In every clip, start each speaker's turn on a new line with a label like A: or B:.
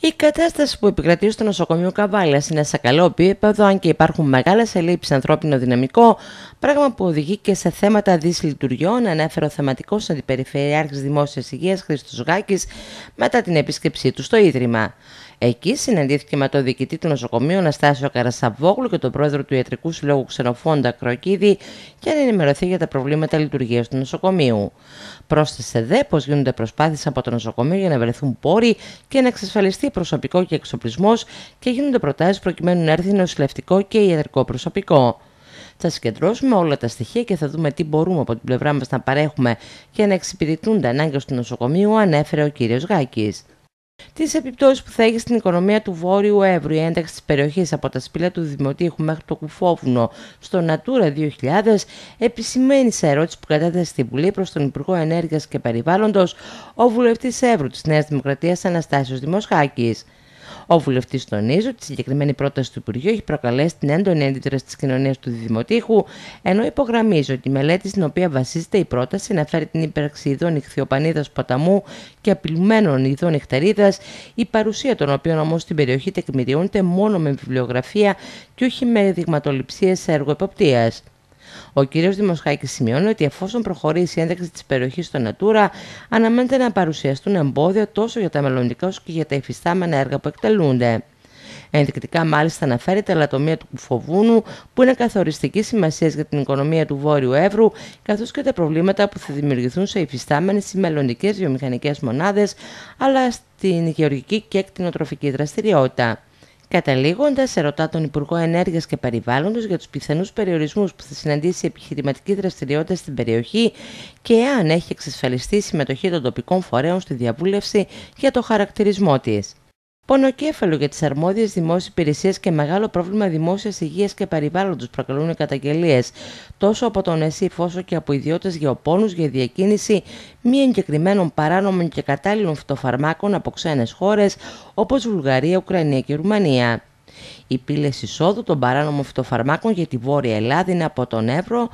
A: Η κατάσταση που επικρατεί στο νοσοκομείο Καβάλιας είναι σε καλό επίπεδο, αν και υπάρχουν μεγάλες ελλείψεις ανθρώπινο δυναμικό, πράγμα που οδηγεί και σε θέματα δυσλειτουργιών, ανέφερε ο θεματικός αντιπεριφερειάρχης Δημόσιας Υγείας Χρήστος Γάκης μετά την επίσκεψή του στο Ίδρυμα. Εκεί συναντήθηκε με τον διοικητή του νοσοκομείου Αναστάσιο Καρασαβόγλου και τον πρόεδρο του Ιατρικού Συλλόγου Ξενοφόντα Κροκίδη και να ενημερωθεί για τα προβλήματα λειτουργίας του νοσοκομείου. Πρόσθεσε δε πως γίνονται προσπάθειες από το νοσοκομείο για να βρεθούν πόροι και να εξασφαλιστεί προσωπικό και εξοπλισμός και γίνονται προτάσεις προκειμένου να έρθει νοσηλευτικό και ιατρικό προσωπικό. Θα συγκεντρώσουμε όλα τα στοιχεία και θα δούμε τι μπορούμε από την πλευρά μας να παρέχουμε για να εξυπηρετούν τα ανάγκες του νοσοκομείου, ανέφερε ο κ. Γάκης τις επιπτώσεις που θα έχει στην οικονομία του Βόρειου Εύρου η ένταξη της περιοχής από τα σπήλα του Δημοτήχου μέχρι το Κουφόβουνο στο Natura 2000, επισημαίνει σε ερώτηση που κατέθεσε στην Βουλή προς τον Υπουργό Ενέργειας και Περιβάλλοντος ο βουλευτής Εύρου της Νέας Δημοκρατίας Αναστάσιος Δημοσχάκης. Ο βουλευτής τονίζει ότι η συγκεκριμένη πρόταση του Υπουργείου έχει προκαλέσει την έντονη αντίδραση της κοινωνίας του Δημοτήχου, ενώ υπογραμμίζει ότι η μελέτη στην οποία βασίζεται η πρόταση αναφέρει την ύπαρξη ειδών ηχθιοπανίδα ποταμού και απειλουμένων ειδών νυχτερίδα, η παρουσία των οποίων όμως στην περιοχή τεκμηριώνεται μόνο με βιβλιογραφία και όχι με δειγματοληψίες έργο εποπτείας. Ο κ. Δημοσχάκης σημειώνει ότι εφόσον προχωρήσει η ένταξη της περιοχής στο Νατούρα, αναμένεται να παρουσιαστούν εμπόδια τόσο για τα μελλοντικά όσο και για τα υφιστάμενα έργα που εκτελούνται. Ενδεικτικά, μάλιστα, αναφέρεται η λατομία του Κουφοβούνου, που είναι καθοριστική σημασίας για την οικονομία του Βόρειου Εύρου, καθώς και τα προβλήματα που θα δημιουργηθούν σε υφιστάμενες ή μελλοντικές βιομηχανικές μονάδες, αλλά στην γεωργική και εκτινοτροφική δραστηριότητα. Καταλήγοντας, ερωτά τον Υπουργό Ενέργειας και Περιβάλλοντος για τους πιθανούς περιορισμούς που θα συναντήσει η επιχειρηματική δραστηριότητα στην περιοχή και αν έχει εξασφαλιστεί η συμμετοχή των τοπικών φορέων στη διαβούλευση για το χαρακτηρισμό της. Πονοκέφαλο για τις αρμόδιες δημόσιες υπηρεσίες και μεγάλο πρόβλημα δημόσιας υγείας και περιβάλλοντος προκαλούν οι καταγγελίες τόσο από τον ΕΣΥΦ όσο και από ιδιώτες γεωπόνους για διακίνηση μη εγκεκριμένων παράνομων και κατάλληλων φυτοφαρμάκων από ξένες χώρες όπως Βουλγαρία, Ουκρανία και Ρουμανία. Οι πύλες εισόδου των παράνομων φυτοφαρμάκων για τη Βόρεια Ελλάδα είναι από τον Εύρο,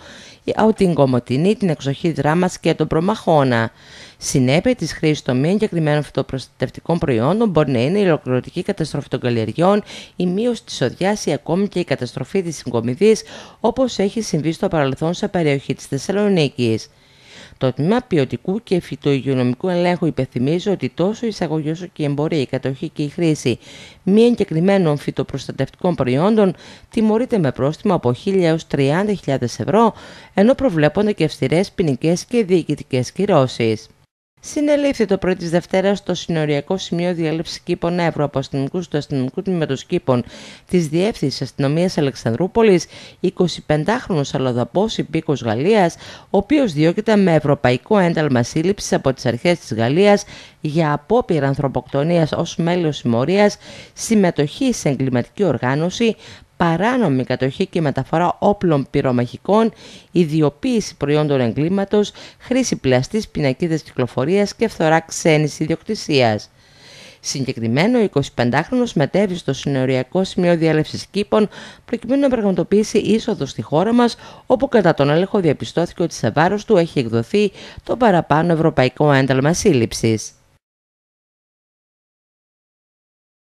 A: την Κομοτινή, την εξοχή δράμα και τον Προμαχώνα. Συνέπεια της χρήσης των μη εγκεκριμένων φυτοπροστατευτικών προϊόντων μπορεί να είναι η ολοκληρωτική καταστροφή των καλλιεργειών, η μείωση της οδειά ή ακόμη και η καταστροφή της συγκομιδής, όπως έχει συμβεί στο παρελθόν σε περιοχή της Θεσσαλονίκης. Το τμήμα ποιοτικού και φυτοϊγειονομικού ελέγχου υπενθυμίζει ότι τόσο η εισαγωγή όσο και η εμπορία, η κατοχή και η χρήση μη εγκεκριμένων φυτοπροστατευτικών προϊόντων τιμωρείται με πρόστιμο από 1.000 έως 30.000 ευρώ, ενώ προβλέπονται και αυστηρές, ποινικές και διοικητικές κυρώσεις. Συνελήφθη το πρωί της Δευτέρας στο συνοριακό σημείο διέλευση κήπων Εύρω από αστυνομικού του αστυνομικού τμήματος κήπων της Διεύθυνσης Αστυνομίας Αλεξανδρούπολης, 25χρονο αλλοδαπό υπήκος Γαλλίας, ο οποίος διώκεται με ευρωπαϊκό ένταλμα σύλληψης από τις αρχές της Γαλλίας για απόπειρα ανθρωποκτονίας ως μέλος συμμορίας, συμμετοχή σε εγκληματική οργάνωση, παράνομη κατοχή και μεταφορά όπλων πυρομαχικών, ιδιοποίηση προϊόντων εγκλήματος, χρήση πλαστής, πινακίδες κυκλοφορίας και φθορά ξένης ιδιοκτησίας. Συγκεκριμένο, ο 25χρονο μετέβη στο συνοριακό σημείο διέλευση κήπων προκειμένου να πραγματοποιήσει είσοδο στη χώρα μας, όπου κατά τον έλεγχο διαπιστώθηκε ότι σε βάρος του έχει εκδοθεί το παραπάνω ευρωπαϊκό ένταλμα σύλληψης.